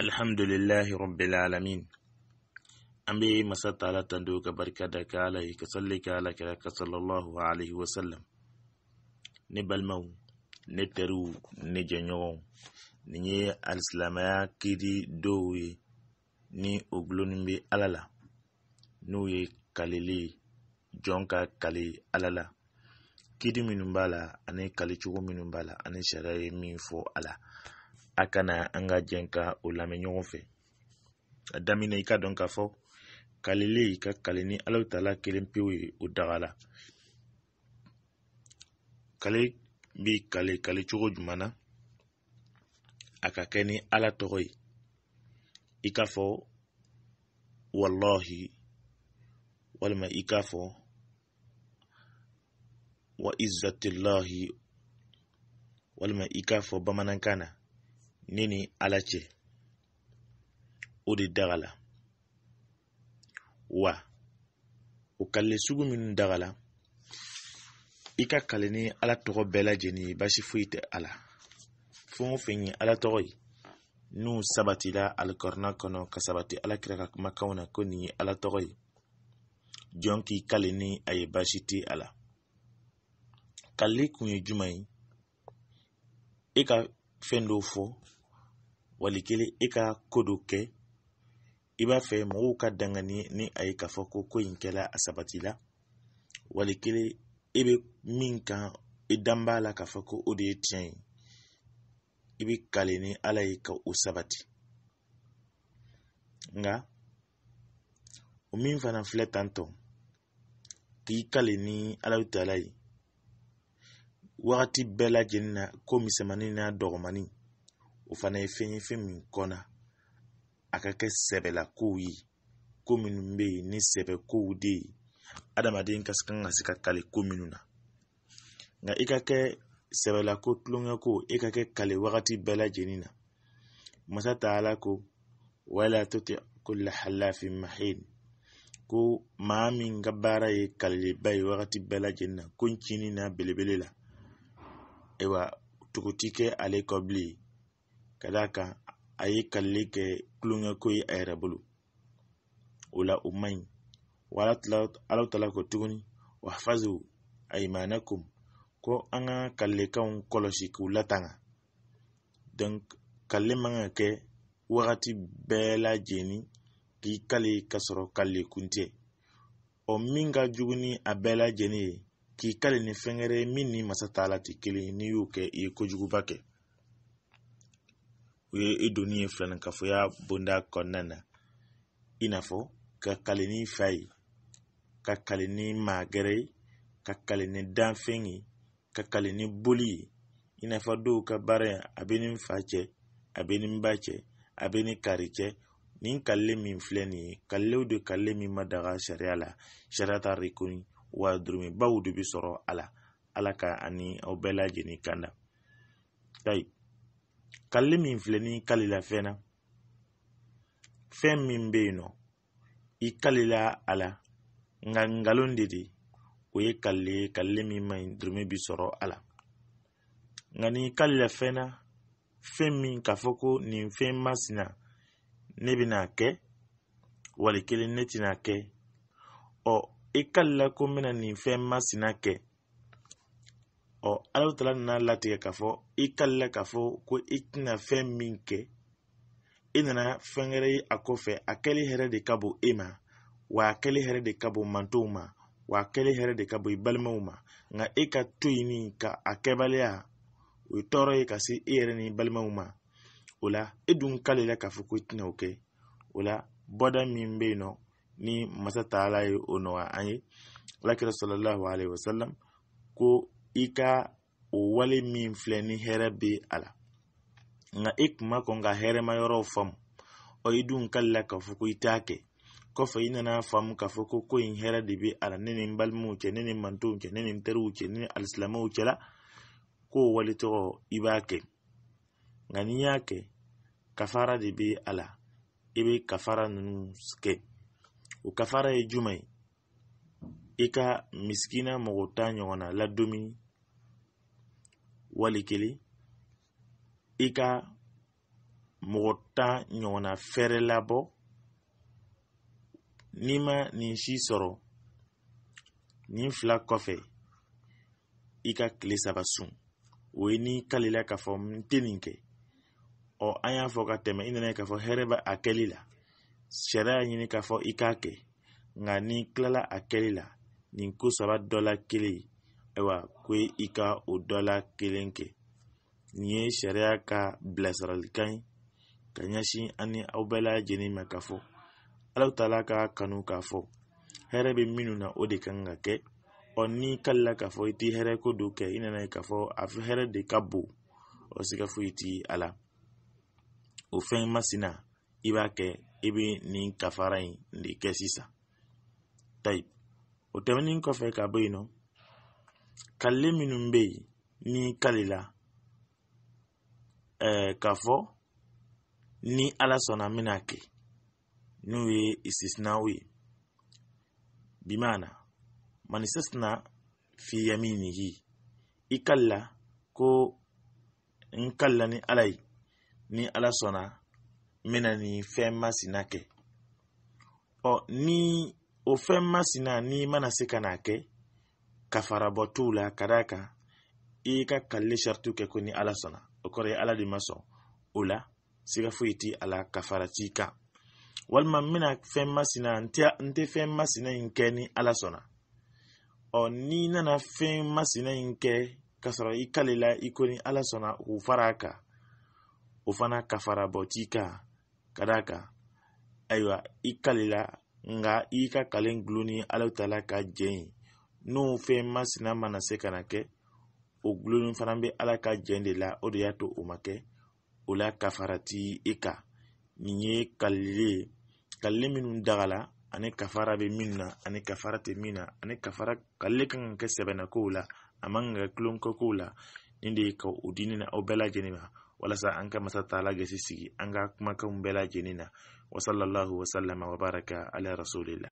alhamdulilahi rabbil alamin an bɛ masa taala tando ka barika da ka ala ye ka salli ka ala kira ka sallallahu alaihi wa sallam ne balimaw ne teriw ne jɛɲɔgɔnw nin ye alisilamaya kidi dɔw ye ni o gulonin bɛ ala la n'o ye kalili ye jɔn ka kali ala la kidi minnu b'a la ani kalicogo minnu b'a la ani sariya ye min fɔ a la a kana an ka jɛn ka o lamɛn ɲɔgɔn fɛ a daminɛ i ka dɔn k'a fɔ kalile ka kale ni alahu taala kelen pewu ye o daga la kale bi kale kale cogo juman na a ka kɛ ni ala tɔgɔ ye i k'a fɔ wallahi walima i k'a fɔ wa izzatillahi walima i k'a fɔ bamanankan na ne ni ala cɛ o de dagala wa o kalile sugu minnu dagala i ka kale ni ala tɔgɔ bɛɛ lajɛlen ye basi foyi tɛ a la fɛn o fɛn ye ala tɔgɔ ye n'u sabatila alikɔrɔna kɔnɔ ka sabati ala kira ka kumakanw na ko nin ye ala tɔgɔ ye jɔn k'i kale ni a ye baasi tɛ a la kalili kun ye juman ye e ka fɛn dɔw fɔ wali kelen e ka ko dɔ kɛ i b'a fɛ mɔgɔw ka dangani ni a ye k'a fɔ ko ko in kɛla a sabatila wali kelen e min kan i dan b'a la k'a fɔ ko o de ye tiɲɛ ye i be kale ni ala ye ka o sabati nga o min fana filɛ tan tɔ k'i kale ni ala taala ye wagati bɛɛ lajɛlen na ko misɛmani n'a dɔgɔmani o fana ye fɛn ye fɛn min kɔnna a ka kɛ sɛbɛlakow ye ko minnu bɛ yen ni sɛbɛ de ye adamaden ka kan ka se ka kale ko minnu na nka i ka kɛ sɛbɛlako tulonkɛ e ka kɛ kale wagati bɛɛ lajɛlen na masa taala ko wala to tɛ kulla mahin ko maa min ka baara ye kaleba ye wagati bɛɛ lajɛlen na ko n cini na belebele la ayiwa tugu ale kɔ bilen ka d'a kan a ye kalili kɛ tulonkɛko ye a yɛrɛ bolo o la o man ɲi wa ala tala ko tuguni wa fazu aymanakum ko an ka kalilekanw kɔlɔsi k'u latanga donc kalile man ka kɛ wagati bɛɛ lajeni k'i kale ka sɔrɔ kalile kun tɛ ɔ min ka jugu ni a bɛɛ lajeni ye k'i kale ni fɛngɛrɛ ye min ni masa t'a la tɛ kelen n'i y'o kɛ i ye kojuguba kɛ o ye i doni ye filanin kafoya bonda kɔnɔna na i n'a fɔ ka kali ni fa ye ka kali ni maa ye ka kali ni danfɛn ye ka kali ni boli ye i n'a fɔ dɔw ka baara in a bɛ ni fa cɛ a bɛ ni ba cɛ a bɛ ni kari cɛ nin kalile min filɛ nin ye kalilew de kalile min ma daga sariya la sariya ta rekoni wa durumibaw de bɛ sɔrɔ a la ala ka ani aw bɛɛ lajɛlen kan kalili min filɛ ni kalila fɛn na fɛn min bɛ yen nɔ i kalila a la nka nkalon de don o ye kalile ye kalile min man ɲi dɔrɔmɛ bi sɔrɔ a la nka n'i kalila fɛn na fɛn min k'a fɔ ko nin fɛn masina ne bɛna a kɛ wali kelen ne tɛna a kɛ ɔ i kalila ko n bɛna nin fɛn masina kɛ ɔ alatala nana latigɛ k'a fɔ i kalila k'a fɔ ko i tɛna fɛn min kɛ i e nana fɛn wɛrɛ ye a kɔfɛ a kɛli hɛrɛ de ka bon e ma wa a kɛli hɛrɛ de ka bon mantow ma wa a kɛli hɛrɛ de ka bon i balimaw ma nka e ka to yen ni ka a kɛbaliya o ye tɔɔrɔ ye ka se e yɛrɛ ni balimaw ma o la e dun kalila k'a fɔ ko i tɛna o kɛ o la bɔda min bɛ yen nɔ ni masa taala ye o nɔgɔya an ye alakira sɔlɔ lahu alayhi wa salam ko. i ka o wale min filɛ ni hɛrɛ bɛ a la nka i kun kɔn ka hɛrɛmayɔrɔw faamu ɔ i dun kalila k'a fɔ ko i t'a kɛ kɔfɛ i nana faamu k'a fɔ ko ko in hɛrɛ de bɛ a la ne ni n balimaw cɛ ne ni mantow cɛ ne ni n teriw cɛ ne ni alisilamɛw cɛla k'o wale tɔgɔ i b'a kɛ nka n'i y'a kɛ kafara de bɛ a la i bɛ kafara ninnu kɛ o kafara ye jumɛn ye i ka misikina mɔgɔ tan ɲɔgɔnna ladomi wali kelen i ka mɔgɔ tan ɲɔgɔnna fɛrɛ labɔ n'i ma nin si sɔrɔ nin fila kɔfɛ i ka tile saba sun o ye n'i kalila k'a fɔ n tɛ nin kɛ ɔ an y'a fɔ ka tɛmɛ i nana k'a fɔ hɛrɛ bɛ a kɛli la sariya ɲini k'a fɔ i k'a kɛ nka n'i tilala a kɛli la nin ko saba dɔ la kelen ayiwa ko i ka o dɔ la kelen kɛ nin ye sariya ka bilasiralikan ye ka ɲɛsin ani aw bɛɛ lajɛlen ma k'a fɔ alaw taala ka kanu k'a fɔ hɛrɛ bɛ minnu na o de kan ka kɛ ɔ n'i kalila k'a fɔ i tɛ hɛrɛ ko dɔ kɛ i nana ye k'a fɔ a fɛ hɛrɛ de ka bon o siga foyi ti a la o fɛn masina i b'a kɛ i bɛ nin kafara in de kɛ sisan tayi o tɛmɛnen kɔfɛ ka bɔ yen nɔ kalile minnu bɛ yen ni kalila ɛɛ e, k'a fɔ ni ala sɔnna n bɛna kɛ n'o ye istisnaw ye bimaana man istasna fi yaminihi i kalila ko n kalila ni ala ye ni ala sɔnna n bɛna nin fɛn masina kɛ ɔ ni o fɛn masina n'i mana se ka n'a kɛ kafarabɔ t'u la ka d'a kan i ka kalile saritu kɛ ko ni ala sɔnna o kɔrɔ ye ala de ma sɔn o la siga foyi ti a la kafara t'i kan walima n bɛna fɛn masina n tɛ fɛn masina in kɛ ni ala sɔnna ɔ n'i nana fɛn masina in kɛ k'a sɔrɔ i i ko ni ala sɔnna k'u fara a kan o fana kafarabɔ t'i kan ka d'a kan ayiwa i nga i ka kalen gulon ni alaw tala ka jɛyin n'o fɛn masina mana se ka na kɛ o gulon fana bɛ ala ka jɛn de la o de y'a to o ma kɛ o la kafara ti i ka nin ye kalile ye kalile minnu dagala ani kafara bɛ minnu na ani kafara tɛ min na ani kafara kalile ka kan kɛ sɛbɛnna kow la a man kan ka tulon kɛ kow la nin de ye ka o di ne na aw bɛɛ lajɛlen ma. walasa an ka masa taala gasi sigi an ka kumakanw bɛɛ lajɛlen na wa wasalama wabaraka ala rasulillah